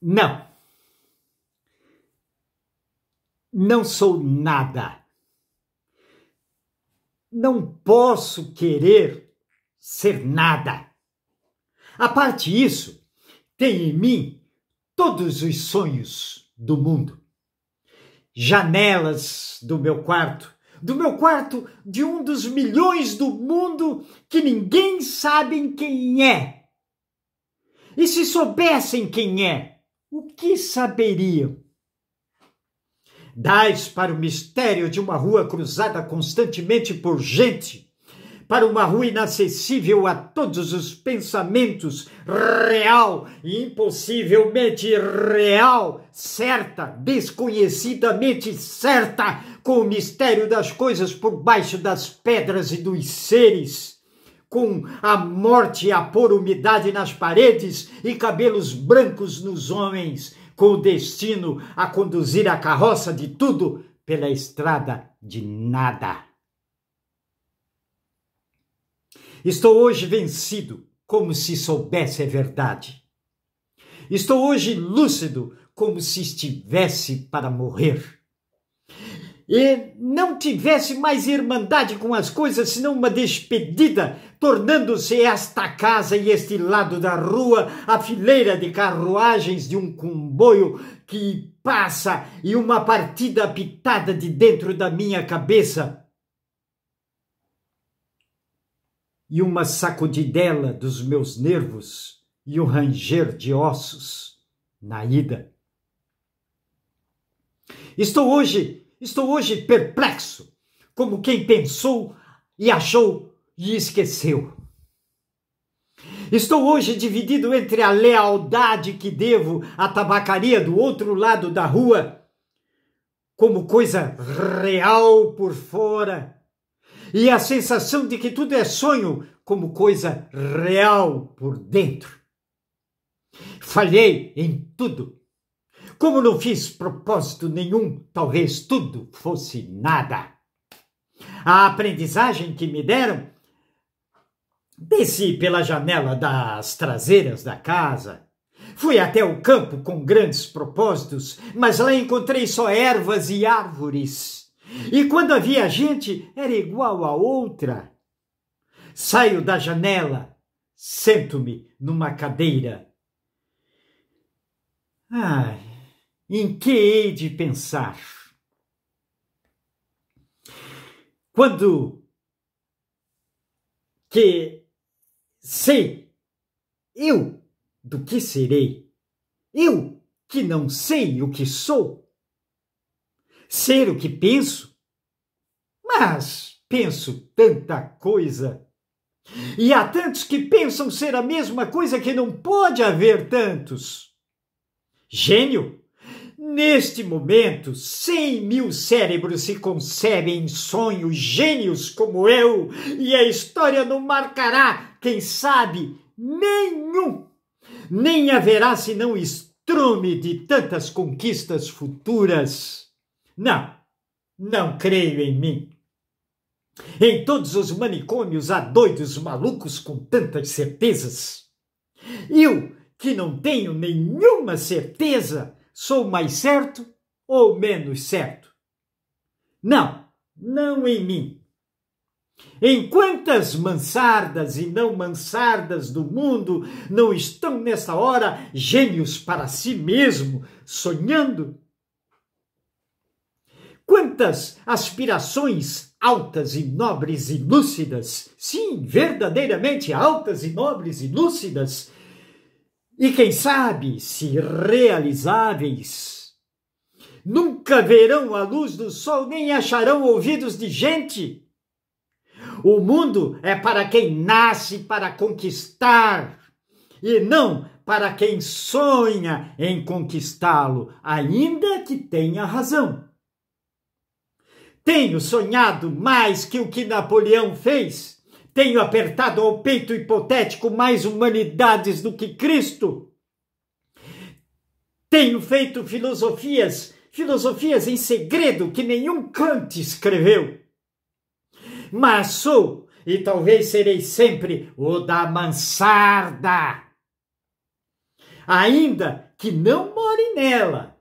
Não. Não sou nada. Não posso querer ser nada. A parte disso, tem em mim todos os sonhos do mundo. Janelas do meu quarto, do meu quarto de um dos milhões do mundo que ninguém sabe quem é. E se soubessem quem é, o que saberiam? Dais para o mistério de uma rua cruzada constantemente por gente, para uma rua inacessível a todos os pensamentos, real e impossivelmente real, certa, desconhecidamente certa, com o mistério das coisas por baixo das pedras e dos seres com a morte a pôr umidade nas paredes e cabelos brancos nos homens, com o destino a conduzir a carroça de tudo pela estrada de nada. Estou hoje vencido, como se soubesse a verdade. Estou hoje lúcido, como se estivesse para morrer e não tivesse mais irmandade com as coisas, senão uma despedida, tornando-se esta casa e este lado da rua a fileira de carruagens de um comboio que passa e uma partida apitada de dentro da minha cabeça. E uma sacudidela dos meus nervos e o ranger de ossos na ida. Estou hoje Estou hoje perplexo, como quem pensou e achou e esqueceu. Estou hoje dividido entre a lealdade que devo à tabacaria do outro lado da rua, como coisa real por fora, e a sensação de que tudo é sonho, como coisa real por dentro. Falhei em tudo como não fiz propósito nenhum, talvez tudo fosse nada. A aprendizagem que me deram, desci pela janela das traseiras da casa, Fui até o campo com grandes propósitos, mas lá encontrei só ervas e árvores. E quando havia gente, era igual a outra. Saio da janela, sento-me numa cadeira. Ai, em que hei de pensar? Quando que sei eu do que serei, eu que não sei o que sou, ser o que penso, mas penso tanta coisa. E há tantos que pensam ser a mesma coisa que não pode haver tantos. Gênio Neste momento, cem mil cérebros se concebem em sonhos, gênios como eu, e a história não marcará, quem sabe, nenhum. Nem haverá senão estrume de tantas conquistas futuras. Não, não creio em mim. Em todos os manicômios há doidos malucos com tantas certezas. Eu, que não tenho nenhuma certeza, Sou mais certo ou menos certo? Não, não em mim. Em quantas mansardas e não mansardas do mundo não estão nessa hora gênios para si mesmo, sonhando? Quantas aspirações altas e nobres e lúcidas, sim, verdadeiramente altas e nobres e lúcidas, e quem sabe, se realizáveis, nunca verão a luz do sol nem acharão ouvidos de gente. O mundo é para quem nasce para conquistar e não para quem sonha em conquistá-lo, ainda que tenha razão. Tenho sonhado mais que o que Napoleão fez tenho apertado ao peito hipotético mais humanidades do que Cristo. Tenho feito filosofias, filosofias em segredo que nenhum Kant escreveu. Mas sou, e talvez serei sempre, o da mansarda. Ainda que não more nela.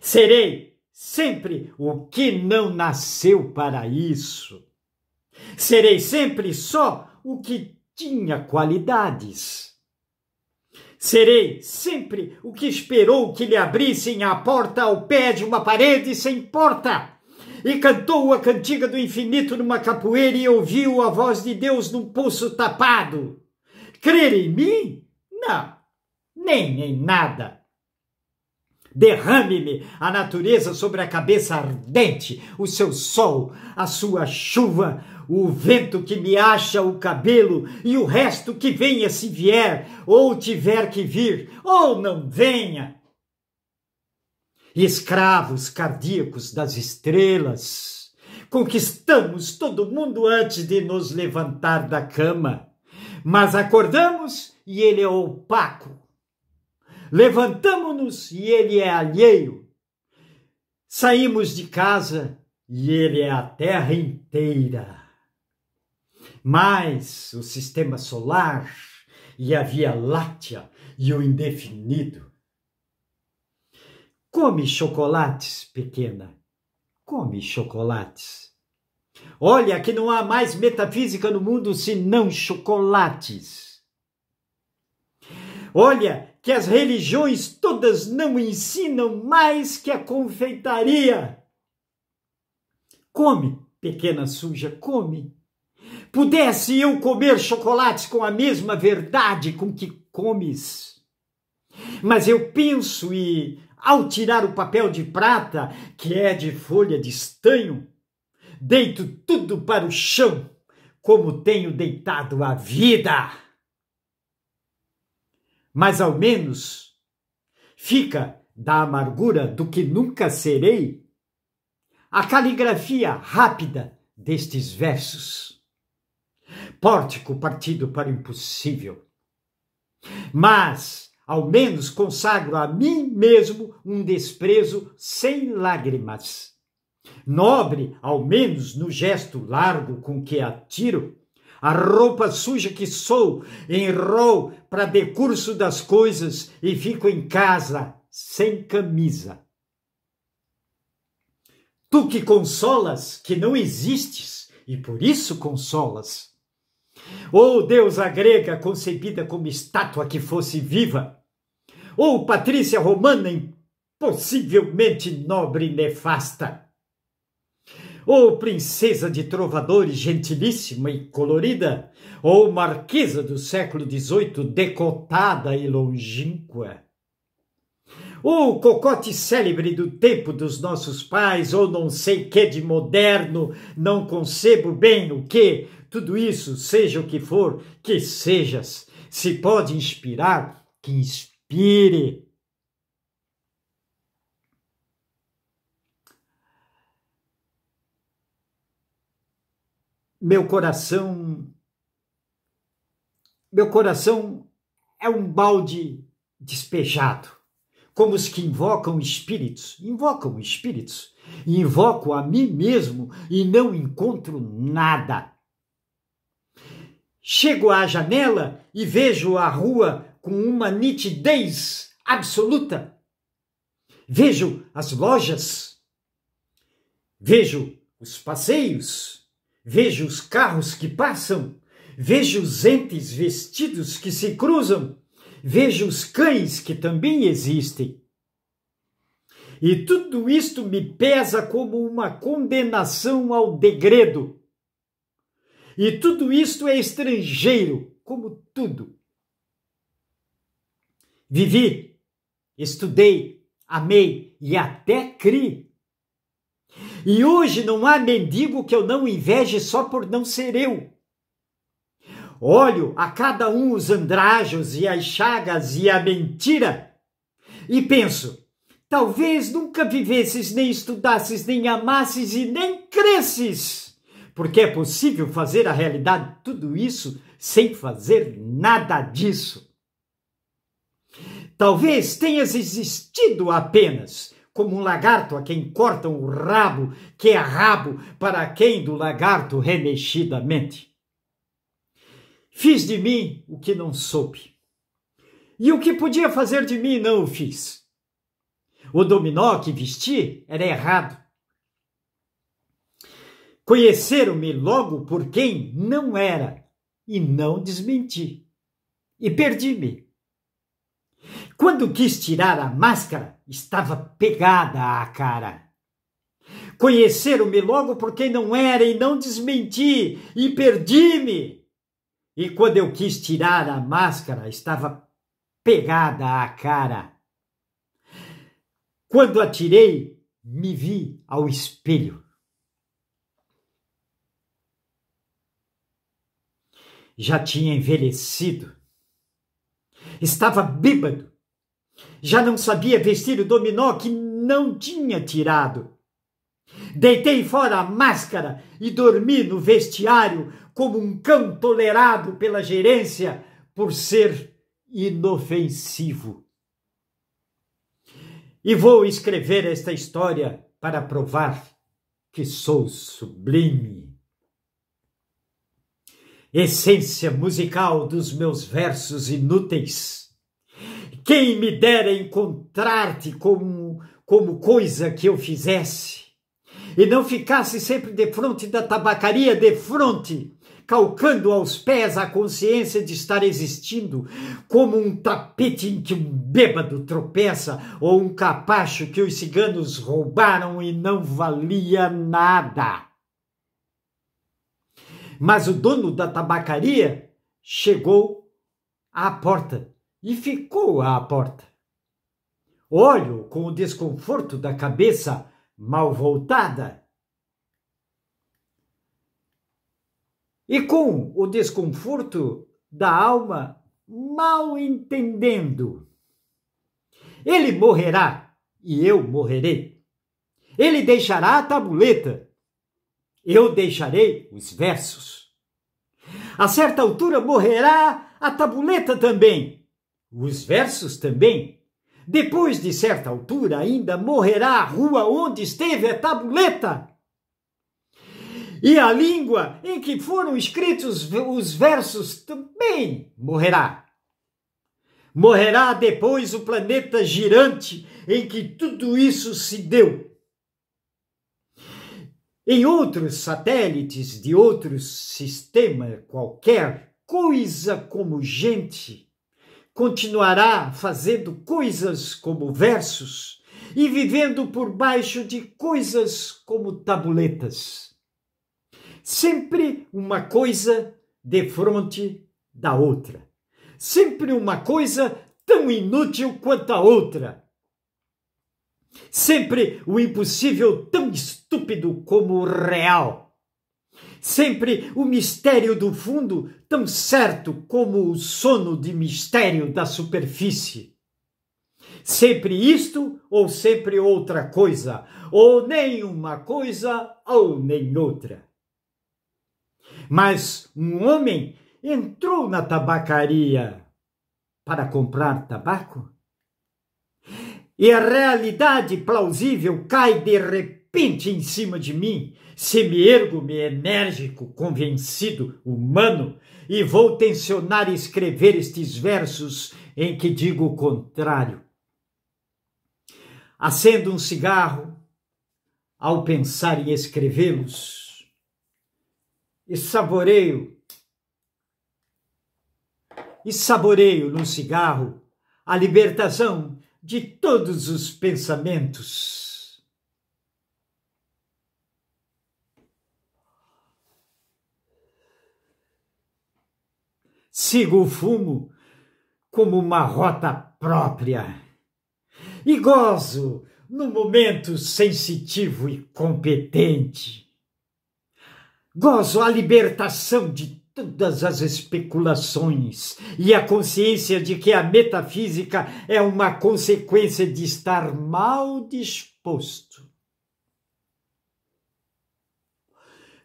Serei sempre o que não nasceu para isso. Serei sempre só o que tinha qualidades. Serei sempre o que esperou que lhe abrissem a porta ao pé de uma parede sem porta. E cantou a cantiga do infinito numa capoeira e ouviu a voz de Deus num pulso tapado. Crer em mim? Não, nem em nada Derrame-me a natureza sobre a cabeça ardente, o seu sol, a sua chuva, o vento que me acha o cabelo e o resto que venha se vier, ou tiver que vir, ou não venha. Escravos cardíacos das estrelas, conquistamos todo mundo antes de nos levantar da cama, mas acordamos e ele é opaco Levantamos-nos e ele é alheio. Saímos de casa e ele é a terra inteira. Mas o sistema solar e a Via Láctea e o indefinido. Come chocolates, pequena. Come chocolates. Olha que não há mais metafísica no mundo senão chocolates. Olha que as religiões todas não ensinam mais que a confeitaria. Come, pequena suja, come. Pudesse eu comer chocolates com a mesma verdade com que comes. Mas eu penso e, ao tirar o papel de prata, que é de folha de estanho, deito tudo para o chão, como tenho deitado a vida mas ao menos fica da amargura do que nunca serei a caligrafia rápida destes versos. Pórtico partido para o impossível. Mas, ao menos, consagro a mim mesmo um desprezo sem lágrimas. Nobre, ao menos, no gesto largo com que atiro a roupa suja que sou, enrolo para decurso das coisas e fico em casa sem camisa. Tu que consolas, que não existes, e por isso consolas. Ou oh, deusa grega concebida como estátua que fosse viva, ou oh, patrícia romana impossivelmente nobre e nefasta ou princesa de trovadores gentilíssima e colorida, ou marquesa do século XVIII decotada e longínqua, ou cocote célebre do tempo dos nossos pais, ou não sei que de moderno, não concebo bem o que, tudo isso, seja o que for, que sejas, se pode inspirar, que inspire meu coração. Meu coração é um balde despejado, como os que invocam espíritos, invocam espíritos, invoco a mim mesmo e não encontro nada. Chego à janela e vejo a rua com uma nitidez absoluta. Vejo as lojas, vejo os passeios, Vejo os carros que passam, vejo os entes vestidos que se cruzam, vejo os cães que também existem. E tudo isto me pesa como uma condenação ao degredo. E tudo isto é estrangeiro, como tudo. Vivi, estudei, amei e até criei e hoje não há mendigo que eu não inveje só por não ser eu. Olho a cada um os andrajos e as chagas e a mentira e penso: talvez nunca vivesses, nem estudasses, nem amasses e nem cresces, porque é possível fazer a realidade tudo isso sem fazer nada disso. Talvez tenhas existido apenas, como um lagarto a quem cortam o rabo, que é rabo para quem do lagarto remexidamente. Fiz de mim o que não soube. E o que podia fazer de mim não o fiz. O dominó que vesti era errado. Conheceram-me logo por quem não era e não desmenti. E perdi-me quando quis tirar a máscara, estava pegada à cara. Conheceram-me logo por quem não era e não desmenti e perdi-me. E quando eu quis tirar a máscara, estava pegada à cara. Quando a tirei, me vi ao espelho. Já tinha envelhecido. Estava bêbado já não sabia vestir o dominó que não tinha tirado. Deitei fora a máscara e dormi no vestiário como um cão tolerado pela gerência por ser inofensivo. E vou escrever esta história para provar que sou sublime. Essência musical dos meus versos inúteis quem me dera encontrar-te como, como coisa que eu fizesse, e não ficasse sempre de frente da tabacaria, de frente, calcando aos pés a consciência de estar existindo, como um tapete em que um bêbado tropeça, ou um capacho que os ciganos roubaram e não valia nada. Mas o dono da tabacaria chegou à porta e ficou à porta. Olho com o desconforto da cabeça mal voltada e com o desconforto da alma mal entendendo. Ele morrerá e eu morrerei. Ele deixará a tabuleta. Eu deixarei os versos. A certa altura morrerá a tabuleta também os versos também. Depois de certa altura, ainda morrerá a rua onde esteve a tabuleta e a língua em que foram escritos os versos também morrerá. Morrerá depois o planeta girante em que tudo isso se deu. Em outros satélites de outros sistema qualquer, coisa como gente continuará fazendo coisas como versos e vivendo por baixo de coisas como tabuletas. Sempre uma coisa de fronte da outra. Sempre uma coisa tão inútil quanto a outra. Sempre o impossível tão estúpido como o real Sempre o mistério do fundo, tão certo como o sono de mistério da superfície. Sempre isto ou sempre outra coisa, ou nem uma coisa ou nem outra. Mas um homem entrou na tabacaria para comprar tabaco e a realidade plausível cai de repente repente em cima de mim, semi-ergo-me enérgico, convencido, humano, e vou tensionar e escrever estes versos em que digo o contrário. Acendo um cigarro ao pensar em escrevê-los e saboreio e saboreio num cigarro a libertação de todos os pensamentos. sigo o fumo como uma rota própria e gozo no momento sensitivo e competente. Gozo a libertação de todas as especulações e a consciência de que a metafísica é uma consequência de estar mal disposto.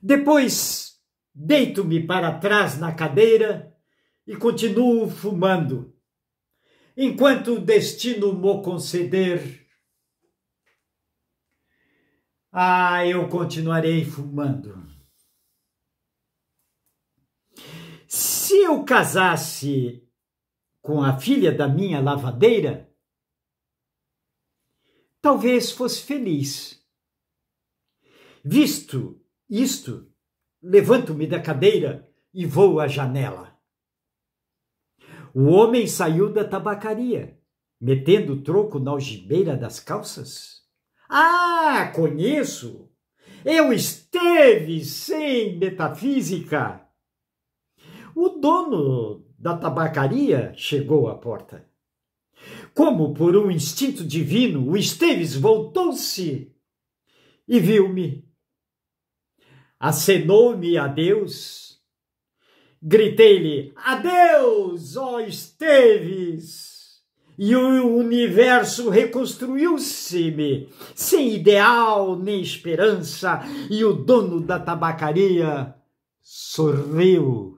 Depois, deito-me para trás na cadeira e continuo fumando, enquanto o destino mo conceder. Ah, eu continuarei fumando. Se eu casasse com a filha da minha lavadeira, talvez fosse feliz. Visto isto, levanto-me da cadeira e vou à janela. O homem saiu da tabacaria, metendo o troco na algibeira das calças. Ah, conheço! Eu esteve sem metafísica! O dono da tabacaria chegou à porta. Como por um instinto divino, o Esteves voltou-se e viu-me. Acenou-me a Deus Gritei-lhe: Adeus, ó Esteves! E o universo reconstruiu-se-me, sem ideal nem esperança, e o dono da tabacaria sorriu.